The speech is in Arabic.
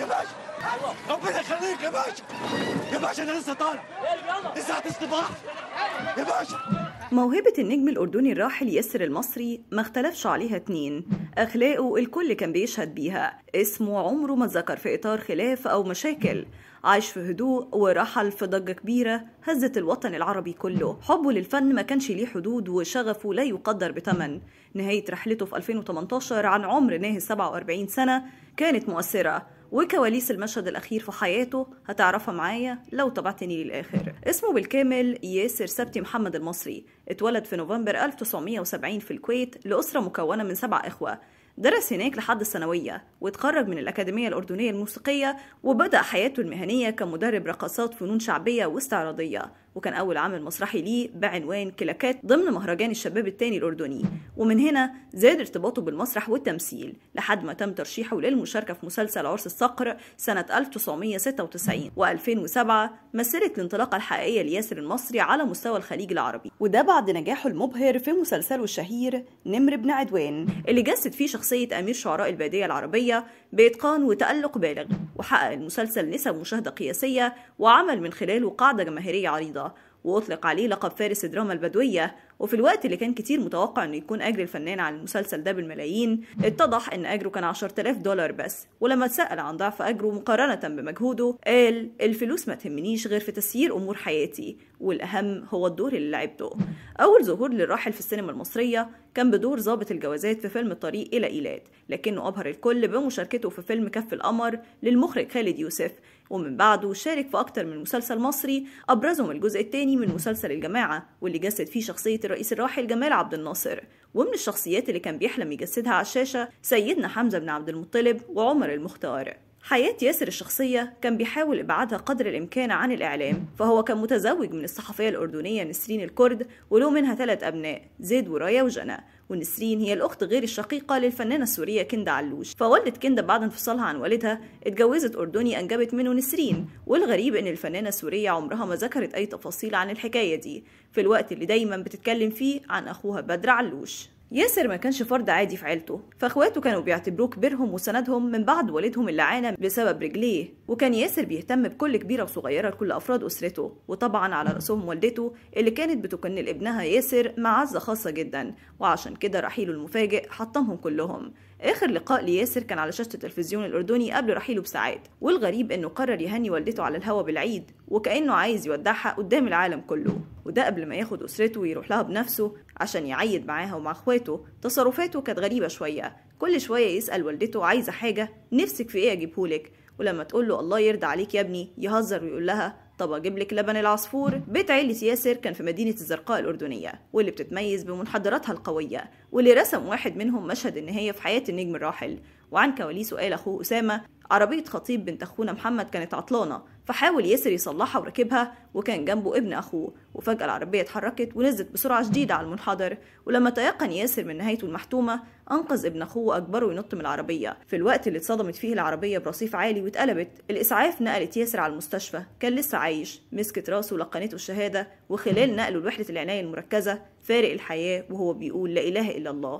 يا باشا ربنا يخليك يا باشا يا باشا انا لسه طالع لسه الصباح يا باشا موهبة النجم الأردني الراحل ياسر المصري ما اختلفش عليها اتنين أخلاقه الكل كان بيشهد بيها اسمه عمره ما اتذكر في إطار خلاف أو مشاكل عاش في هدوء ورحل في ضجة كبيرة هزت الوطن العربي كله حبه للفن ما كانش ليه حدود وشغفه لا يقدر بتمن نهاية رحلته في 2018 عن عمر ناهز 47 سنة كانت مؤثرة وكواليس المشهد الأخير في حياته هتعرفها معايا لو تابعتني للآخر اسمه بالكامل ياسر سبتي محمد المصري اتولد في نوفمبر 1970 في الكويت لأسرة مكونة من سبع إخوة درس هناك لحد الثانوية واتخرج من الأكاديمية الأردنية الموسيقية وبدأ حياته المهنية كمدرب رقصات فنون شعبية واستعراضية وكان أول عمل مسرحي ليه بعنوان كلاكات ضمن مهرجان الشباب التاني الأردني ومن هنا زاد ارتباطه بالمسرح والتمثيل لحد ما تم ترشيحه للمشاركة في مسلسل عرس الصقر سنة 1996 و2007 مثلت الانطلاقة الحقيقية لياسر المصري على مستوى الخليج العربي وده بعد نجاحه المبهر في مسلسله الشهير نمر بن عدوان اللي جسد فيه شخصية أمير شعراء البادية العربية بإتقان وتألق بالغ وحقق المسلسل نسب مشاهدة قياسية وعمل من خلاله قاعدة جماهيرية عريضة وأطلق عليه لقب فارس الدراما البدوية وفي الوقت اللي كان كتير متوقع أنه يكون أجر الفنان على المسلسل ده بالملايين اتضح أن أجره كان 10000 دولار بس ولما اتسأل عن ضعف أجره مقارنة بمجهوده قال الفلوس ما تهمنيش غير في تسيير أمور حياتي والأهم هو الدور اللي لعبته أول ظهور للراحل في السينما المصرية كان بدور ضابط الجوازات في فيلم الطريق إلى إيلات لكنه أبهر الكل بمشاركته في فيلم كف القمر للمخرج خالد يوسف ومن بعده شارك في أكتر من مسلسل مصري أبرزهم الجزء الثاني الثاني من مسلسل الجماعة واللي جسد فيه شخصية الرئيس الراحل جمال عبد الناصر ومن الشخصيات اللي كان بيحلم يجسدها على الشاشة سيدنا حمزة بن عبد المطلب وعمر المختار حياة ياسر الشخصية كان بيحاول إبعادها قدر الإمكان عن الإعلام فهو كان متزوج من الصحفية الأردنية نسرين الكرد وله منها ثلاث أبناء زيد ورايا وجنا ونسرين هي الأخت غير الشقيقة للفنانة السورية كندا علوش فولدت كندا بعد انفصالها عن والدها اتجوزت أردني أنجبت منه نسرين والغريب إن الفنانة السورية عمرها ما ذكرت أي تفاصيل عن الحكاية دي في الوقت اللي دايما بتتكلم فيه عن أخوها بدر علوش ياسر ما كانش فرد عادي في عيلته فاخواته كانوا بيعتبروه كبيرهم وسندهم من بعد والدهم اللي عانى بسبب رجليه وكان ياسر بيهتم بكل كبيره وصغيره لكل افراد اسرته وطبعا على راسهم والدته اللي كانت بتكن لابنها ياسر معزه خاصه جدا وعشان كده رحيله المفاجئ حطمهم كلهم اخر لقاء لياسر كان على شاشه التلفزيون الاردني قبل رحيله بساعات والغريب انه قرر يهني والدته على الهوا بالعيد وكأنه عايز يودعها قدام العالم كله وده قبل ما ياخد أسرته ويروح لها بنفسه عشان يعيد معاها ومع اخواته تصرفاته كانت غريبة شوية كل شوية يسأل والدته عايزة حاجة نفسك في ايه أجيبهولك ولما تقول له الله يرضى عليك يا ابني يهزر ويقول لها طب اجيب لك لبن العصفور بيت عيلة ياسر كان في مدينة الزرقاء الأردنية واللي بتتميز بمنحدراتها القوية واللي رسم واحد منهم مشهد النهاية في حياة النجم الراحل وعن كواليسه قال أخوه أسامة عربية خطيب بنت أخونا محمد كانت عطلانة فحاول ياسر يصلحها وركبها وكان جنبه ابن أخوه وفجأة العربية اتحركت ونزلت بسرعة شديدة على المنحدر ولما تيقن ياسر من نهايته المحتومة أنقذ ابن أخوه وأجبره ينط من العربية في الوقت اللي اتصدمت فيه العربية برصيف عالي واتقلبت الإسعاف نقلت ياسر على المستشفى كان لسه عايش مسكت راسه ولقنته الشهادة وخلال نقله لوحدة العناية المركزة فارق الحياة وهو بيقول لا إله إلا الله